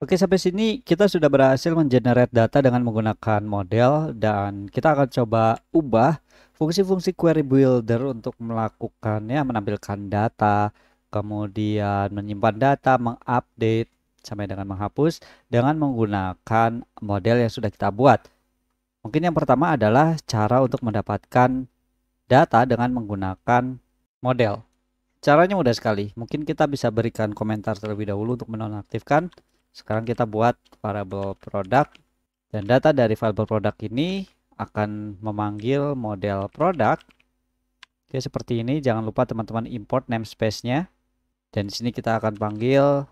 Oke, sampai sini kita sudah berhasil mengenerate data dengan menggunakan model dan kita akan coba ubah fungsi-fungsi query builder untuk melakukannya, menampilkan data, kemudian menyimpan data, mengupdate sampai dengan menghapus dengan menggunakan model yang sudah kita buat. Mungkin yang pertama adalah cara untuk mendapatkan data dengan menggunakan model. Caranya mudah sekali. Mungkin kita bisa berikan komentar terlebih dahulu untuk menonaktifkan sekarang kita buat variable product dan data dari variable product ini akan memanggil model product. Oke, seperti ini. Jangan lupa teman-teman import namespace-nya. Dan di sini kita akan panggil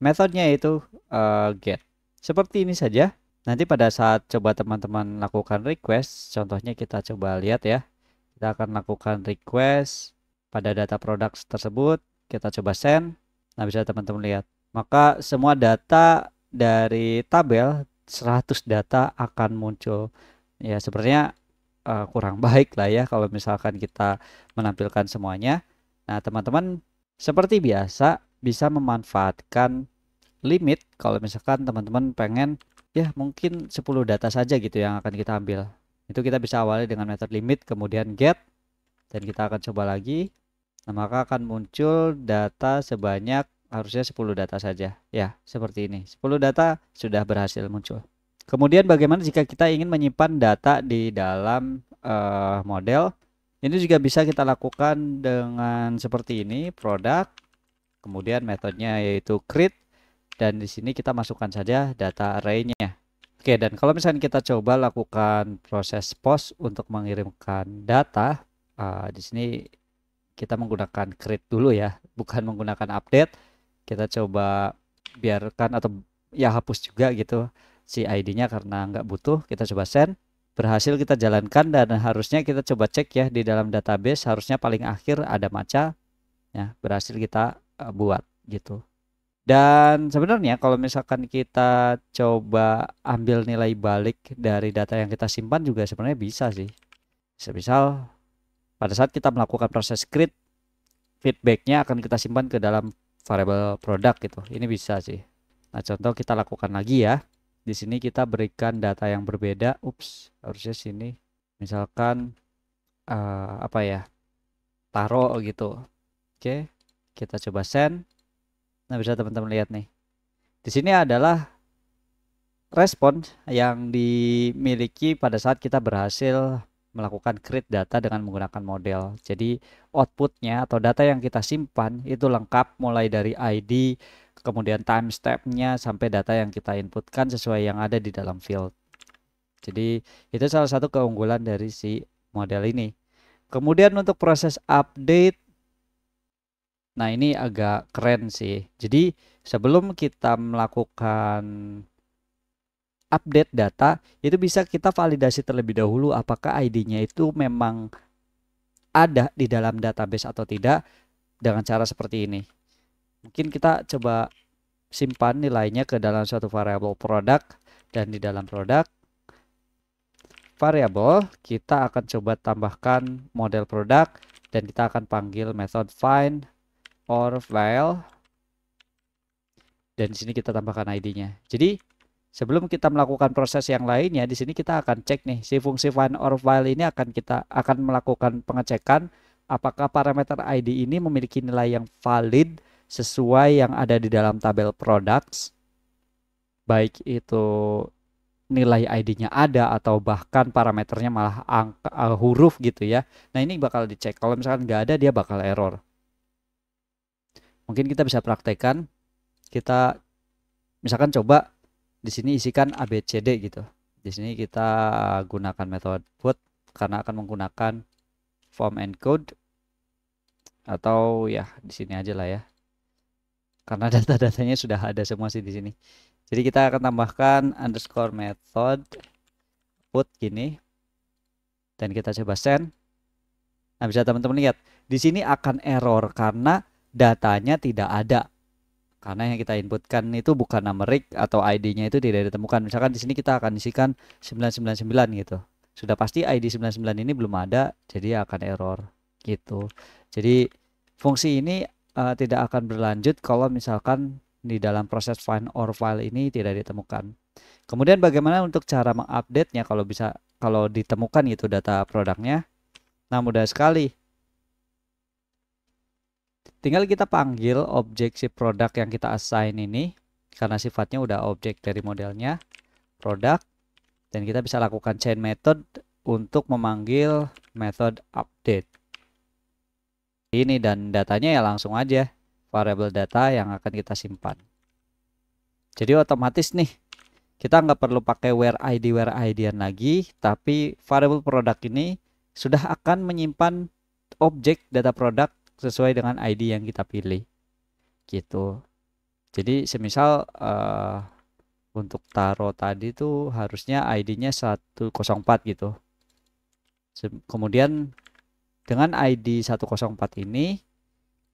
metodenya yaitu uh, get. Seperti ini saja. Nanti pada saat coba teman-teman lakukan request, contohnya kita coba lihat ya. Kita akan lakukan request pada data produk tersebut, kita coba send. Nah, bisa teman-teman lihat maka semua data dari tabel 100 data akan muncul ya sebenarnya uh, kurang baik lah ya kalau misalkan kita menampilkan semuanya nah teman-teman seperti biasa bisa memanfaatkan limit kalau misalkan teman-teman pengen ya mungkin 10 data saja gitu yang akan kita ambil itu kita bisa awali dengan method limit kemudian get dan kita akan coba lagi nah maka akan muncul data sebanyak harusnya 10 data saja ya seperti ini 10 data sudah berhasil muncul kemudian bagaimana jika kita ingin menyimpan data di dalam uh, model ini juga bisa kita lakukan dengan seperti ini produk kemudian metodenya yaitu create dan di sini kita masukkan saja data array-nya Oke dan kalau misalnya kita coba lakukan proses post untuk mengirimkan data uh, di sini kita menggunakan create dulu ya bukan menggunakan update kita coba biarkan atau ya hapus juga gitu si ID-nya karena nggak butuh kita coba send berhasil kita jalankan dan harusnya kita coba cek ya di dalam database harusnya paling akhir ada maca ya berhasil kita eh, buat gitu dan sebenarnya kalau misalkan kita coba ambil nilai balik dari data yang kita simpan juga sebenarnya bisa sih misal pada saat kita melakukan proses create feedbacknya akan kita simpan ke dalam variable produk gitu. Ini bisa sih. Nah, contoh kita lakukan lagi ya. Di sini kita berikan data yang berbeda. Ups, harusnya sini misalkan uh, apa ya? taro gitu. Oke, kita coba send. Nah, bisa teman-teman lihat nih. Di sini adalah respon yang dimiliki pada saat kita berhasil melakukan create data dengan menggunakan model. Jadi outputnya atau data yang kita simpan itu lengkap mulai dari ID, kemudian time timestampnya sampai data yang kita inputkan sesuai yang ada di dalam field. Jadi itu salah satu keunggulan dari si model ini. Kemudian untuk proses update, nah ini agak keren sih. Jadi sebelum kita melakukan update data itu bisa kita validasi terlebih dahulu apakah ID-nya itu memang ada di dalam database atau tidak dengan cara seperti ini. Mungkin kita coba simpan nilainya ke dalam suatu variabel produk dan di dalam produk variabel kita akan coba tambahkan model produk dan kita akan panggil method find or file dan di sini kita tambahkan ID-nya. Jadi Sebelum kita melakukan proses yang lainnya, di sini kita akan cek nih si fungsi find or file ini akan kita akan melakukan pengecekan apakah parameter ID ini memiliki nilai yang valid sesuai yang ada di dalam tabel products baik itu nilai ID-nya ada atau bahkan parameternya malah angka, uh, huruf gitu ya. Nah ini bakal dicek. Kalau misalkan nggak ada dia bakal error. Mungkin kita bisa praktekkan. Kita misalkan coba di sini isikan ABCD gitu. Di sini kita gunakan metode put karena akan menggunakan form encode atau ya di sini aja lah ya. Karena data-datanya sudah ada semua sih di sini. Jadi kita akan tambahkan underscore method put gini dan kita coba send. Nah, bisa teman-teman lihat di sini akan error karena datanya tidak ada karena yang kita inputkan itu bukan numerik atau ID-nya itu tidak ditemukan. Misalkan di sini kita akan isikan 999 gitu. Sudah pasti ID 99 ini belum ada, jadi akan error gitu. Jadi fungsi ini uh, tidak akan berlanjut kalau misalkan di dalam proses find or file ini tidak ditemukan. Kemudian bagaimana untuk cara mengupdate-nya kalau bisa kalau ditemukan itu data produknya? Nah, mudah sekali Tinggal kita panggil objek si produk yang kita assign ini karena sifatnya udah objek dari modelnya produk dan kita bisa lakukan chain method untuk memanggil method update. Ini dan datanya ya langsung aja variable data yang akan kita simpan. Jadi otomatis nih kita nggak perlu pakai where id where id lagi, tapi variable produk ini sudah akan menyimpan objek data produk sesuai dengan ID yang kita pilih gitu jadi semisal uh, untuk taro tadi tuh harusnya ID-nya 104 gitu kemudian dengan ID 104 ini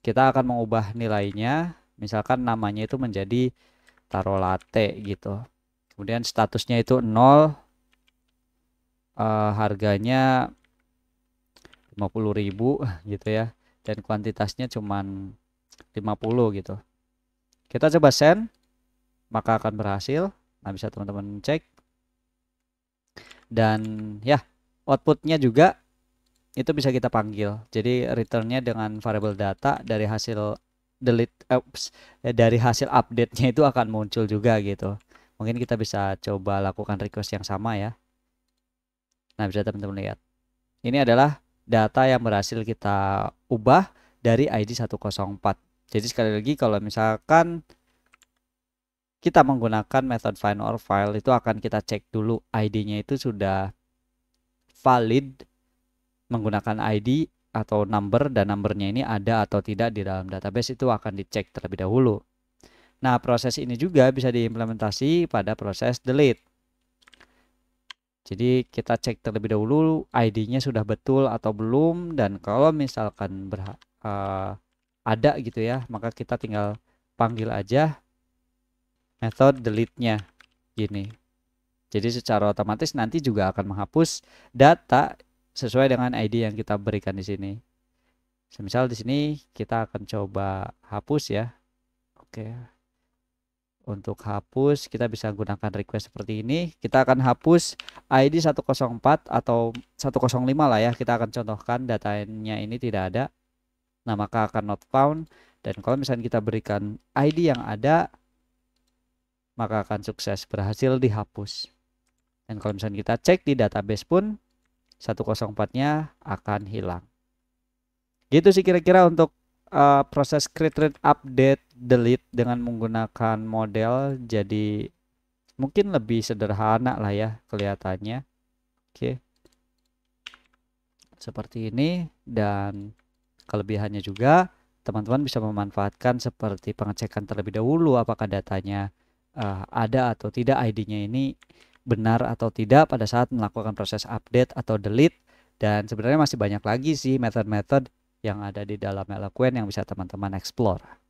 kita akan mengubah nilainya misalkan namanya itu menjadi taro latte gitu kemudian statusnya itu 0 uh, eh, harganya 50.000 gitu ya dan kuantitasnya cuman 50 gitu kita coba send maka akan berhasil nah bisa teman-teman cek dan ya outputnya juga itu bisa kita panggil jadi returnnya dengan variable data dari hasil delete eh, eh, dari hasil update-nya itu akan muncul juga gitu mungkin kita bisa coba lakukan request yang sama ya nah bisa teman-teman lihat ini adalah data yang berhasil kita ubah dari ID 104. Jadi sekali lagi kalau misalkan kita menggunakan method find or file itu akan kita cek dulu ID-nya itu sudah valid menggunakan ID atau number dan numbernya ini ada atau tidak di dalam database itu akan dicek terlebih dahulu. Nah, proses ini juga bisa diimplementasi pada proses delete. Jadi kita cek terlebih dahulu ID-nya sudah betul atau belum dan kalau misalkan uh, ada gitu ya, maka kita tinggal panggil aja method delete-nya gini. Jadi secara otomatis nanti juga akan menghapus data sesuai dengan ID yang kita berikan di sini. Semisal di sini kita akan coba hapus ya. Oke. Okay. Untuk hapus kita bisa gunakan request seperti ini. Kita akan hapus ID 104 atau 105 lah ya. Kita akan contohkan datanya ini tidak ada. Nah, maka akan not found dan kalau misalnya kita berikan ID yang ada maka akan sukses berhasil dihapus. Dan kalau misalnya kita cek di database pun 104-nya akan hilang. Gitu sih kira-kira untuk uh, proses create, read, update, delete dengan menggunakan model jadi mungkin lebih sederhana lah ya kelihatannya. Oke. Okay. Seperti ini dan kelebihannya juga teman-teman bisa memanfaatkan seperti pengecekan terlebih dahulu apakah datanya uh, ada atau tidak ID-nya ini benar atau tidak pada saat melakukan proses update atau delete dan sebenarnya masih banyak lagi sih method-method yang ada di dalam Eloquent yang bisa teman-teman explore.